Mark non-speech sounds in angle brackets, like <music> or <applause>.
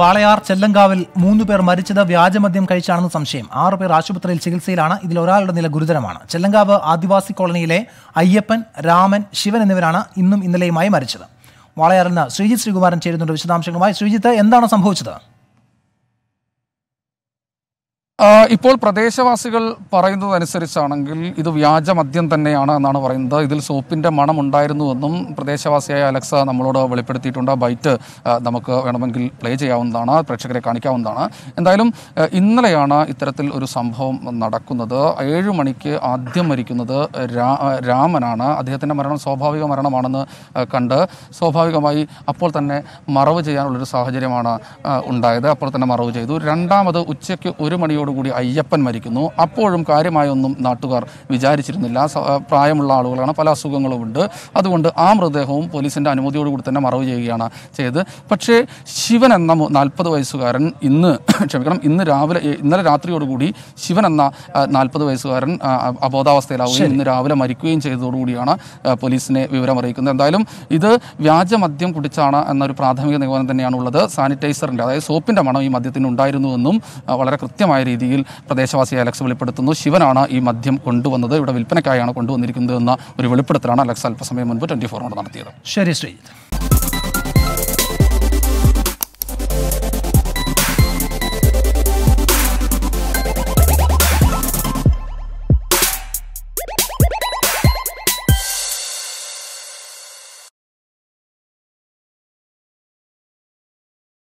വാളയാർ ചെല്ലങ്കാവിൽ മൂന്ന് പേർ മരിച്ചത് വ്യാജമദ്യം കഴിച്ചാണെന്ന് സംശയം ആറ് പേർ ആശുപത്രിയിൽ ചികിത്സയിലാണ് ഇതിൽ ഒരാളുടെ നില ഗുരുതരമാണ് ചെല്ലങ്കാവ് ആദിവാസി കോളനിയിലെ അയ്യപ്പൻ രാമൻ ശിവൻ എന്നിവരാണ് ഇന്നും ഇന്നലെയുമായി മരിച്ചത് വാളയാറിന് ശ്രീജിത് ശ്രീജിത്ത് ശ്രീകുമാരൻ ചേരുന്നുണ്ട് വിശദാംശങ്ങളുമായി ശ്രീജിത്ത് എന്താണ് സംഭവിച്ചത് ഇപ്പോൾ പ്രദേശവാസികൾ പറയുന്നതനുസരിച്ചാണെങ്കിൽ ഇത് വ്യാജ മദ്യം തന്നെയാണ് എന്നാണ് പറയുന്നത് ഇതിൽ സോപ്പിൻ്റെ എന്നും പ്രദേശവാസിയായ അലക്സ നമ്മളോട് വെളിപ്പെടുത്തിയിട്ടുണ്ട് ബൈറ്റ് നമുക്ക് വേണമെങ്കിൽ പ്ലേ ചെയ്യാവുന്നതാണ് പ്രേക്ഷകരെ കാണിക്കാവുന്നതാണ് എന്തായാലും ഇന്നലെയാണ് ഇത്തരത്തിൽ ഒരു സംഭവം നടക്കുന്നത് ഏഴു മണിക്ക് ആദ്യം മരിക്കുന്നത് രാമനാണ് അദ്ദേഹത്തിൻ്റെ മരണം സ്വാഭാവിക മരണമാണെന്ന് കണ്ട് സ്വാഭാവികമായി അപ്പോൾ തന്നെ മറവ് ചെയ്യാനുള്ളൊരു സാഹചര്യമാണ് ഉണ്ടായത് അപ്പോൾ തന്നെ മറവ് ചെയ്തു രണ്ടാമത് ഉച്ചയ്ക്ക് ഒരു മണിയോട് കൂടി അയ്യപ്പൻ മരിക്കുന്നു അപ്പോഴും കാര്യമായൊന്നും നാട്ടുകാർ വിചാരിച്ചിരുന്നില്ല പ്രായമുള്ള ആളുകളാണ് പല അസുഖങ്ങളും ഉണ്ട് അതുകൊണ്ട് ആ മൃതദേഹവും പോലീസിൻ്റെ അനുമതിയോടുകൂടി തന്നെ മറവ് ചെയ്യുകയാണ് ചെയ്ത് പക്ഷേ ശിവൻ എന്ന നാൽപ്പത് വയസ്സുകാരൻ ഇന്ന് <coughs> ക്ഷമിക്കണം ഇന്ന് രാവിലെ ഇന്നലെ രാത്രിയോടുകൂടി ശിവൻ എന്ന നാൽപ്പത് വയസ്സുകാരൻ അബോധാവസ്ഥയിലാവുകയും ഇന്ന് രാവിലെ മരിക്കുകയും ചെയ്തതോടുകൂടിയാണ് പോലീസിനെ വിവരം അറിയിക്കുന്നത് എന്തായാലും ഇത് വ്യാജമദ്യം കുടിച്ചാണ് എന്നൊരു പ്രാഥമിക നിഗമനം തന്നെയാണ് ഉള്ളത് സാനിറ്റൈസറിൻ്റെ അതായത് സോപ്പിൻ്റെ മണം ഈ മദ്യത്തിന് ഉണ്ടായിരുന്നുവെന്നും വളരെ കൃത്യമായ രീതിയിൽ രീതിയിൽ പ്രദേശവാസി അലക്സ് വെളിപ്പെടുത്തുന്നു ശിവനാണ് ഈ മദ്യം കൊണ്ടുവന്നത് ഇവിടെ വിൽപ്പനക്കായാണ് കൊണ്ടുവന്നിരിക്കുന്നത് എന്ന ഒരു വെളിപ്പെടുത്തലാണ് അലക്സ് അല്പസമയം മുൻപ് ട്വൻറ്റി ഫോറിനോട് നടത്തിയത് ശരി ശ്രീജിത്ത്